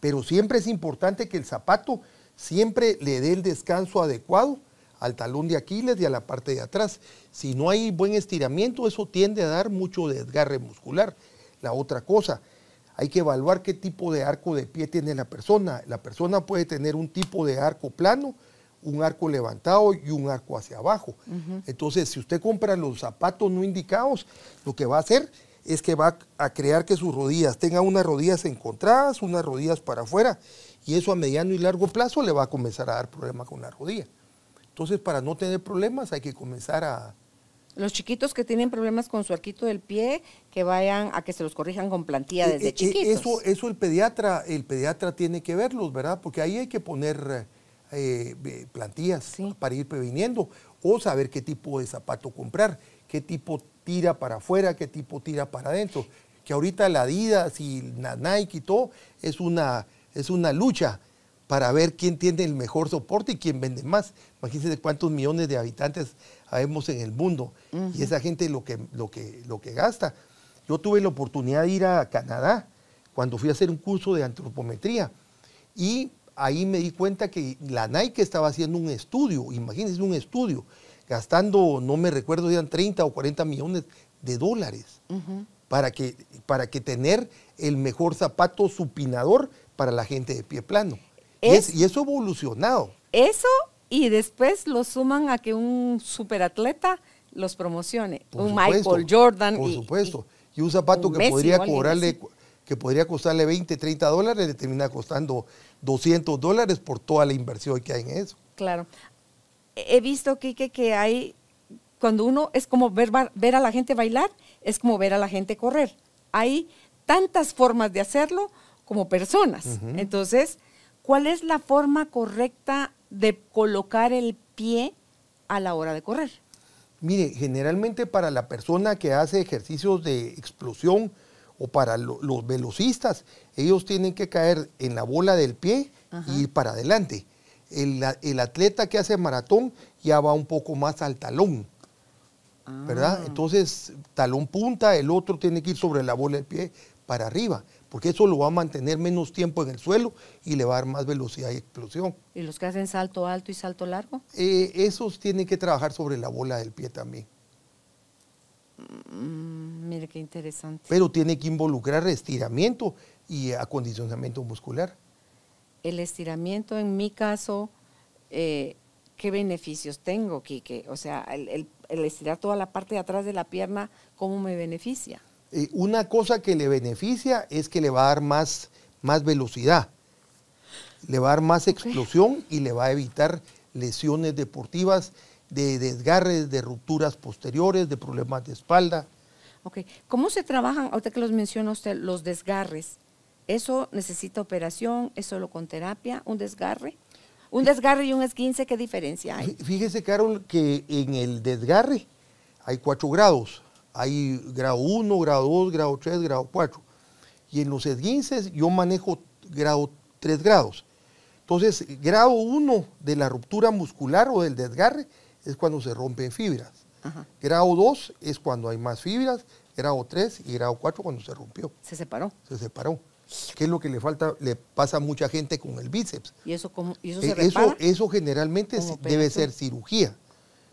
Pero siempre es importante que el zapato siempre le dé el descanso adecuado al talón de Aquiles y a la parte de atrás. Si no hay buen estiramiento, eso tiende a dar mucho desgarre muscular. La otra cosa, hay que evaluar qué tipo de arco de pie tiene la persona. La persona puede tener un tipo de arco plano, un arco levantado y un arco hacia abajo. Entonces, si usted compra los zapatos no indicados, lo que va a hacer es que va a crear que sus rodillas tengan unas rodillas encontradas, unas rodillas para afuera, y eso a mediano y largo plazo le va a comenzar a dar problemas con la rodilla. Entonces, para no tener problemas hay que comenzar a... Los chiquitos que tienen problemas con su arquito del pie, que vayan a que se los corrijan con plantilla eh, desde eh, eh, chiquitos. Eso, eso el pediatra, el pediatra tiene que verlos, ¿verdad? Porque ahí hay que poner eh, plantillas para ir previniendo o saber qué tipo de zapato comprar, qué tipo tira para afuera, qué tipo tira para adentro. Que ahorita la Adidas y la Nike y todo es una, es una lucha para ver quién tiene el mejor soporte y quién vende más. Imagínense cuántos millones de habitantes habemos en el mundo y esa gente lo que, lo, que, lo que gasta. Yo tuve la oportunidad de ir a Canadá cuando fui a hacer un curso de antropometría y ahí me di cuenta que la Nike estaba haciendo un estudio, imagínense un estudio, gastando, no me recuerdo, eran 30 o 40 millones de dólares para, que, para que tener el mejor zapato supinador para la gente de pie plano. y, eso ha eso evolucionado. Eso y después lo suman a que un superatleta los promocione. un Michael Jordan. Por supuesto. Y, un zapato que podría cobrarle que podría costarle 20, 30 dólares, le termina costando 200 dólares por toda la inversión que hay en eso. Claro. He visto, Quique, que hay, cuando uno es como ver, ver a la gente bailar, es como ver a la gente correr. Hay tantas formas de hacerlo como personas. Entonces, ¿cuál es la forma correcta de colocar el pie a la hora de correr? Mire, generalmente para la persona que hace ejercicios de explosión, o para los velocistas, ellos tienen que caer en la bola del pie y ir para adelante. El, atleta que hace maratón ya va un poco más al talón, ¿verdad? Ah. Entonces, talón punta, el otro tiene que ir sobre la bola del pie para arriba, porque eso lo va a mantener menos tiempo en el suelo y le va a dar más velocidad y explosión. ¿Y los que hacen salto alto y salto largo? Eh, esos tienen que trabajar sobre la bola del pie también. Mm, mire qué interesante. Pero tiene que involucrar estiramiento y acondicionamiento muscular. El estiramiento, en mi caso, eh, ¿qué beneficios tengo, Quique? O sea, el, estirar toda la parte de atrás de la pierna, ¿cómo me beneficia? Eh, una cosa que le beneficia es que le va a dar más, más velocidad, le va a dar más explosión y le va a evitar lesiones deportivas de desgarres, de rupturas posteriores, de problemas de espalda. Ok, ¿cómo se trabajan, ahorita que los menciona usted, los desgarres? ¿Eso necesita operación? ¿Es solo con terapia? ¿Un desgarre? ¿Un desgarre y un esguince qué diferencia hay? Fíjese, Carol, que en el desgarre hay cuatro grados. Hay grado 1, grado 2, grado 3, grado 4. Y en los esguinces yo manejo grado 3 grados. Entonces, grado 1 de la ruptura muscular o del desgarre es cuando se rompen fibras. Grado 2 es cuando hay más fibras, grado 3 y grado 4 cuando se rompió. Se separó. Se separó. ¿Qué es lo que le falta? Le pasa a mucha gente con el bíceps. ¿Y eso, cómo, eso e, se Eso, generalmente debe ser cirugía,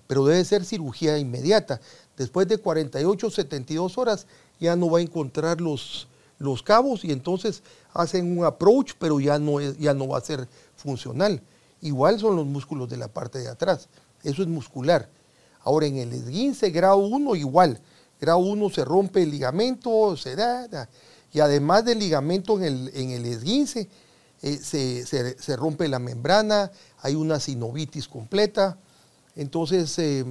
pero debe ser cirugía inmediata. Después de 48, 72 horas ya no va a encontrar los, los cabos y entonces hacen un approach, pero ya no, es, ya no va a ser funcional. Igual son los músculos de la parte de atrás. Eso es muscular. Ahora en el esguince grado 1 igual. Grado 1 se rompe el ligamento, se da, y además del ligamento en el, en el esguince eh, se, rompe la membrana, hay una sinovitis completa. Entonces, eh,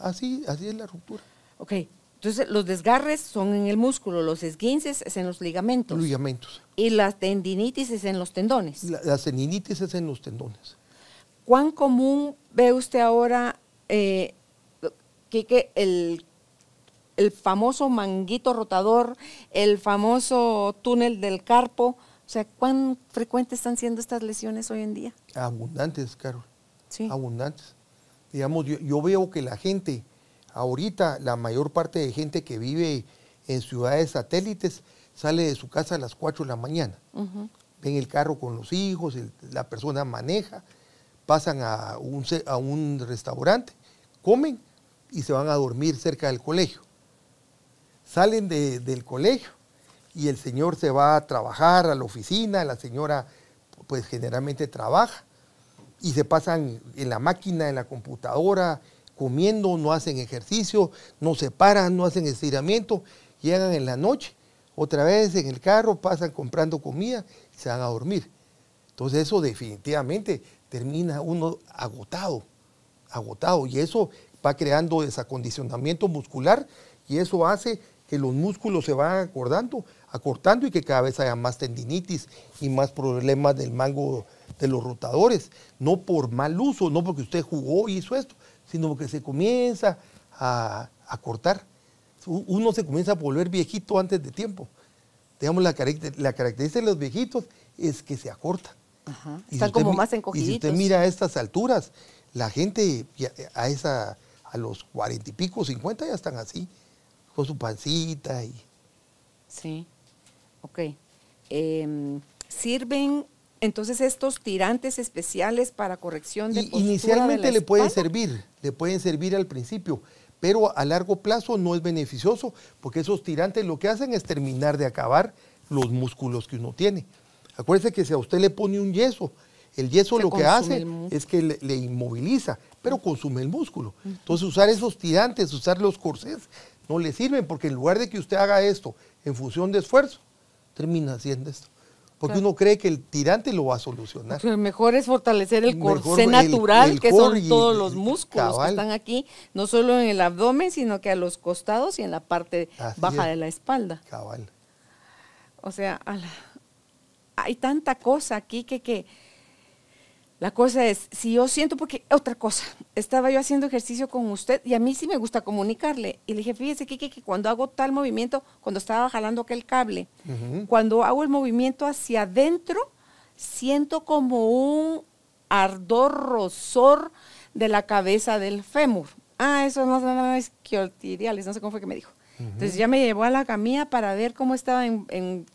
así, así es la ruptura. Ok, entonces los desgarres son en el músculo, los esguinces es en los ligamentos. Los ligamentos. Y las tendinitis es en los tendones. las tendinitis es en los tendones. ¿Cuán común ve usted ahora, eh, el, famoso manguito rotador, el famoso túnel del carpo? O sea, ¿cuán frecuentes están siendo estas lesiones hoy en día? Abundantes, Carol. Sí. Abundantes. Digamos, yo, veo que la gente, ahorita la mayor parte de gente que vive en ciudades satélites sale de su casa a las 4 de la mañana. Ven el carro con los hijos, la persona maneja, pasan a un, a un restaurante, comen y se van a dormir cerca del colegio. Salen del colegio y el señor se va a trabajar a la oficina, la señora pues generalmente trabaja y se pasan en la máquina, en la computadora, comiendo, no hacen ejercicio, no se paran, no hacen estiramiento, llegan en la noche, otra vez en el carro, pasan comprando comida y se van a dormir. Entonces eso definitivamente termina uno agotado, agotado. Y eso va creando desacondicionamiento muscular y eso hace que los músculos se van acordando, acortando y que cada vez haya más tendinitis y más problemas del mango de los rotadores. No por mal uso, no porque usted jugó y hizo esto, sino porque se comienza a, acortar. cortar. Uno se comienza a volver viejito antes de tiempo. Digamos, la, la característica de los viejitos es que se acortan. Están como más encogidos Y si usted mira a estas alturas, la gente a esa a los cuarenta y pico, cincuenta ya están así, con su pancita y. Sí, ok. Em, ¿Sirven entonces estos tirantes especiales para corrección de los postura Inicialmente le pueden servir, le pueden servir al principio, pero a largo plazo no es beneficioso, porque esos tirantes lo que hacen es terminar de acabar los músculos que uno tiene. Acuérdese que si a usted le pone un yeso, el yeso lo que hace es que le, inmoviliza, pero consume el músculo. Entonces usar esos tirantes, usar los corsés, no le sirven porque en lugar de que usted haga esto en función de esfuerzo, termina haciendo esto. Porque uno cree que el tirante lo va a solucionar. Lo pues mejor es fortalecer el corsé natural, que son todos los músculos que están aquí, no solo en el abdomen, sino que a los costados y en la parte baja de la espalda. Cabal. O sea, la hay tanta cosa aquí que, que la cosa es, si yo siento, porque otra cosa, estaba yo haciendo ejercicio con usted y a mí sí me gusta comunicarle. Y le dije, fíjese, Kike, que cuando hago tal movimiento, cuando estaba jalando aquel cable, cuando hago el movimiento hacia adentro, siento como un ardor, rosor de la cabeza del fémur. Ah, eso no, no, no es no sé cómo fue que me dijo. Entonces ya me llevó a la camilla para ver cómo estaba en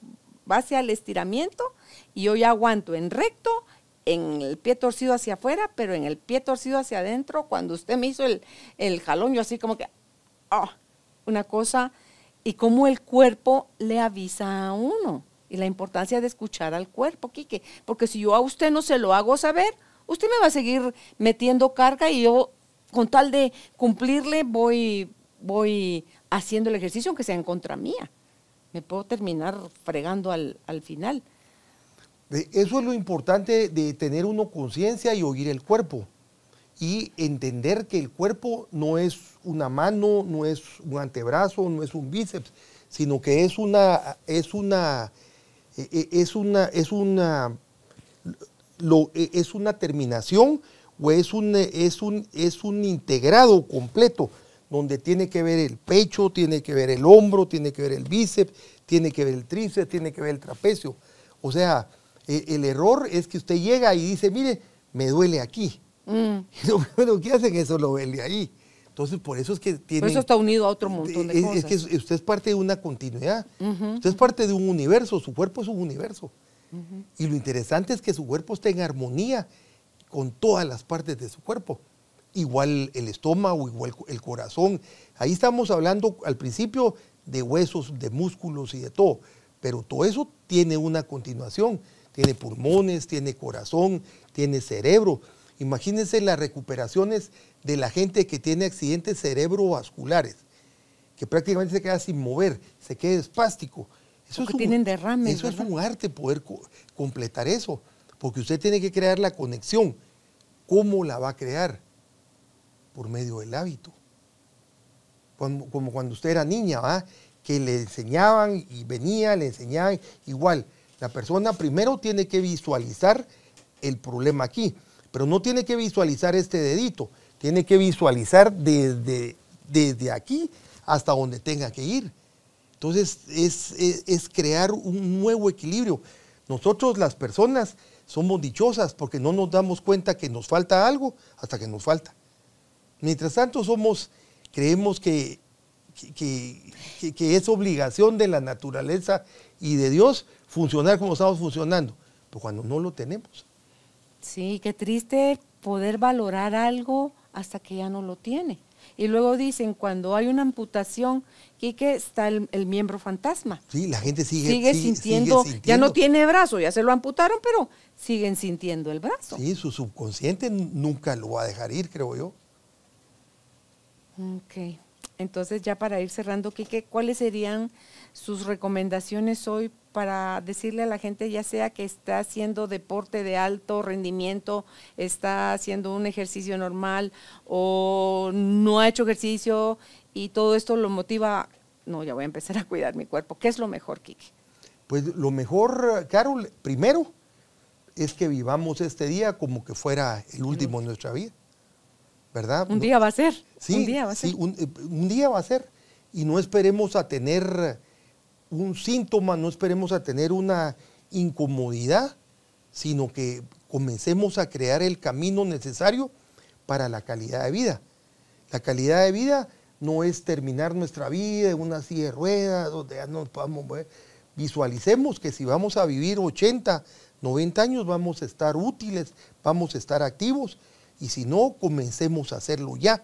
va hacia el estiramiento y yo ya aguanto en recto, en el pie torcido hacia afuera, pero en el pie torcido hacia adentro, cuando usted me hizo el, el jalón, yo así como que, ah, una cosa, y cómo el cuerpo le avisa a uno, y la importancia de escuchar al cuerpo, Quique, porque si yo a usted no se lo hago saber, usted me va a seguir metiendo carga y yo, con tal de cumplirle, voy, voy haciendo el ejercicio, aunque sea en contra mía me puedo terminar fregando al, al final. Eso es lo importante de tener uno conciencia y oír el cuerpo. Y entender que el cuerpo no es una mano, no es un antebrazo, no es un bíceps, sino que es una, es una, e, e, es una, es una, lo, e, es una terminación o es un, es un, es un integrado completo donde tiene que ver el pecho, tiene que ver el hombro, tiene que ver el bíceps, tiene que ver el tríceps, tiene que ver el trapecio. O sea, e, el error es que usted llega y dice, mire, me duele aquí. Bueno, mm. <laughs> Y que hacen eso lo duele ahí. Entonces, por eso es que tiene... Por eso está unido a otro montón de cosas. Es que usted es parte de una continuidad. Usted es parte de un universo. Su cuerpo es un universo. Y lo interesante es que su cuerpo esté en armonía con todas las partes de su cuerpo igual el estómago, igual el corazón. Ahí estamos hablando al principio de huesos, de músculos y de todo, pero todo eso tiene una continuación. Tiene pulmones, tiene corazón, tiene cerebro. Imagínense las recuperaciones de la gente que tiene accidentes cerebrovasculares, que prácticamente se queda sin mover, se queda espástico. Eso es un, tienen Eso es un arte poder completar eso, porque usted tiene que crear la conexión. ¿Cómo la va a crear? por medio del hábito. Como, cuando usted era niña, ¿va? que le enseñaban y venía, le enseñaban igual. La persona primero tiene que visualizar el problema aquí, pero no tiene que visualizar este dedito, tiene que visualizar desde, desde aquí hasta donde tenga que ir. Entonces es crear un nuevo equilibrio. Nosotros las personas somos dichosas porque no nos damos cuenta que nos falta algo hasta que nos falta. Mientras tanto somos, creemos que, que, es obligación de la naturaleza y de Dios funcionar como estamos funcionando, pero pues, cuando no lo tenemos. Sí, qué triste poder valorar algo hasta que ya no lo tiene. Y luego dicen, cuando hay una amputación, que está el, miembro fantasma. Sí, la gente sigue, sigue, sintiendo, ya no tiene brazo, ya se lo amputaron, pero siguen sintiendo el brazo. Sí, su subconsciente nunca lo va a dejar ir, creo yo. Ok. Entonces, ya para ir cerrando, Quique, ¿cuáles serían sus recomendaciones hoy para decirle a la gente, ya sea que está haciendo deporte de alto rendimiento, está haciendo un ejercicio normal o no ha hecho ejercicio y todo esto lo motiva, no, ya voy a empezar a cuidar mi cuerpo. ¿Qué es lo mejor, Quique? Pues lo mejor, Carol, primero es que vivamos este día como que fuera el último de nuestra vida. ¿verdad? Un día va a ser. Sí, un día va a ser. Eh, un, día va a ser. Y no esperemos a tener un síntoma, no esperemos a tener una incomodidad, sino que comencemos a crear el camino necesario para la calidad de vida. La calidad de vida no es terminar nuestra vida en una silla de ruedas, donde ya nos podamos mover. Visualicemos que si vamos a vivir 80, 90 años, vamos a estar útiles, vamos a estar activos y si no, comencemos a hacerlo ya,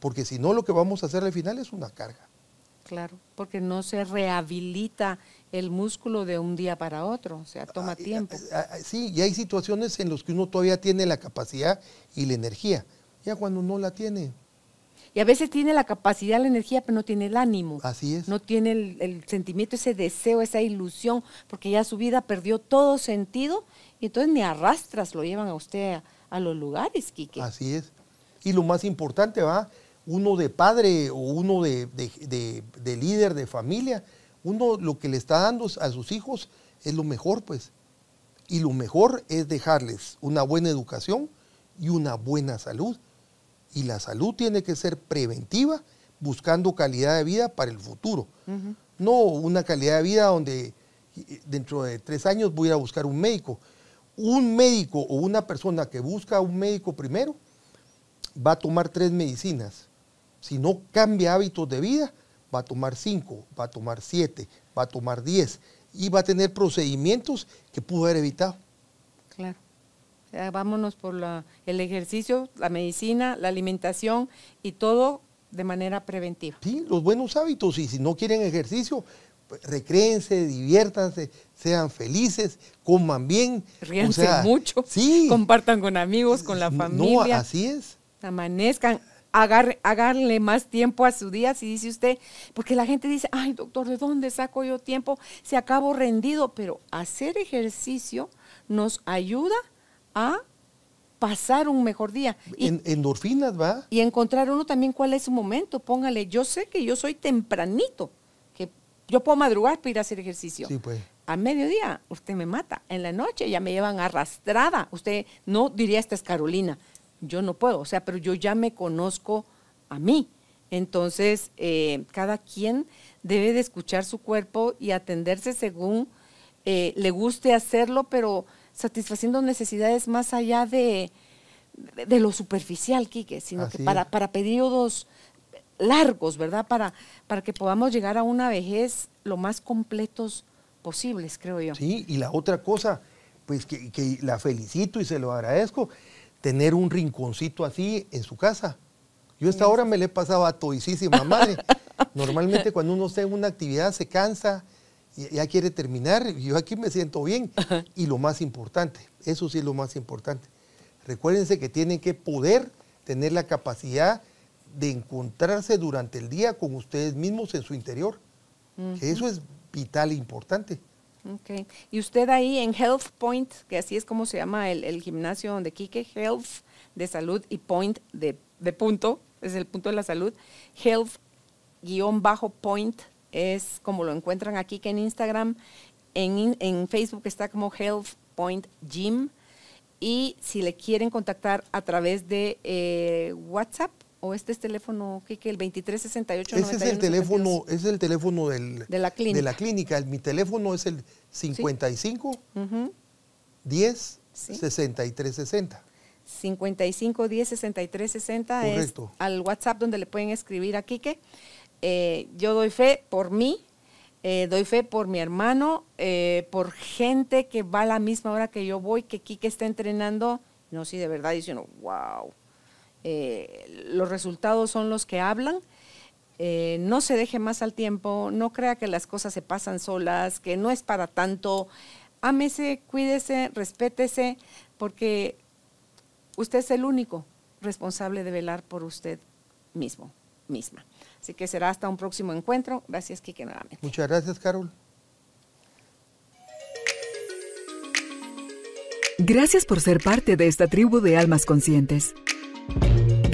porque si no, lo que vamos a hacer al final es una carga. Claro, porque no se rehabilita el músculo de un día para otro, o sea, toma ah, tiempo. Ah, ah, sí, y hay situaciones en las que uno todavía tiene la capacidad y la energía, ya cuando no la tiene. Y a veces tiene la capacidad, la energía, pero no tiene el ánimo. Así es. No tiene el, el sentimiento, ese deseo, esa ilusión, porque ya su vida perdió todo sentido y entonces ni arrastras lo llevan a usted a, a los lugares, Quique. Así es. Y lo más importante, va, uno de padre o uno de, líder de familia, uno lo que le está dando a sus hijos es lo mejor, pues. Y lo mejor es dejarles una buena educación y una buena salud. Y la salud tiene que ser preventiva, buscando calidad de vida para el futuro. No una calidad de vida donde eh, dentro de tres años voy a buscar un médico un médico o una persona que busca a un médico primero va a tomar tres medicinas. Si no cambia hábitos de vida, va a tomar cinco, va a tomar siete, va a tomar diez y va a tener procedimientos que pudo haber evitado. Claro. vámonos por la, el ejercicio, la medicina, la alimentación y todo de manera preventiva. Sí, los buenos hábitos. Y si no quieren ejercicio, recréense, diviértanse, sean felices, coman bien. Ríanse mucho. Compartan con amigos, con la familia. No, así es. Amanezcan, háganle más tiempo a su día, si dice usted, porque la gente dice, ay doctor, ¿de dónde saco yo tiempo? Se acabó acabo rendido, pero hacer ejercicio nos ayuda a pasar un mejor día. en, endorfinas, ¿va? Y encontrar uno también cuál es su momento, póngale, yo sé que yo soy tempranito, yo puedo madrugar para ir a hacer ejercicio. Sí, pues. A mediodía, usted me mata. En la noche ya me llevan arrastrada. Usted no diría, esta es Carolina. Yo no puedo, o sea, pero yo ya me conozco a mí. Entonces, eh, cada quien debe de escuchar su cuerpo y atenderse según eh, le guste hacerlo, pero satisfaciendo necesidades más allá de, de lo superficial, Quique, sino que para, para periodos largos, ¿verdad? Para, para que podamos llegar a una vejez lo más completos posibles, creo yo. Sí, y la otra cosa, pues que, la felicito y se lo agradezco, tener un rinconcito así en su casa. Yo hasta hora ahora me le pasado a toicísima madre. <laughs> Normalmente cuando uno está en una actividad se cansa, ya quiere terminar, yo aquí me siento bien. Y lo más importante, eso sí es lo más importante. Recuérdense que tienen que poder tener la capacidad de encontrarse durante el día con ustedes mismos en su interior. eso es vital e importante. ok, Y usted ahí en Health Point, que así es como se llama el, gimnasio donde Quique, Health de salud y Point de, punto, es el punto de la salud, Health-Point es como lo encuentran aquí que en Instagram, en, Facebook está como Health Point Gym y si le quieren contactar a través de eh, WhatsApp, o este es teléfono, Quique, el 2368 Ese es el teléfono, es el teléfono del, de, la clínica. de la clínica. Mi teléfono es el 55 10 6360. 55 10 63 es al WhatsApp donde le pueden escribir a Quique. Eh, yo doy fe por mí, eh, doy fe por mi hermano, eh, por gente que va a la misma hora que yo voy, que Quique está entrenando. No, sí, de verdad dice uno, wow. Eh, los resultados son los que hablan. Eh, no se deje más al tiempo, no crea que las cosas se pasan solas, que no es para tanto. Ámese, cuídese, respétese, porque usted es el único responsable de velar por usted mismo, misma. Así que será hasta un próximo encuentro. Gracias, Kike, nuevamente. Muchas gracias, Carol. Gracias por ser parte de esta tribu de almas conscientes.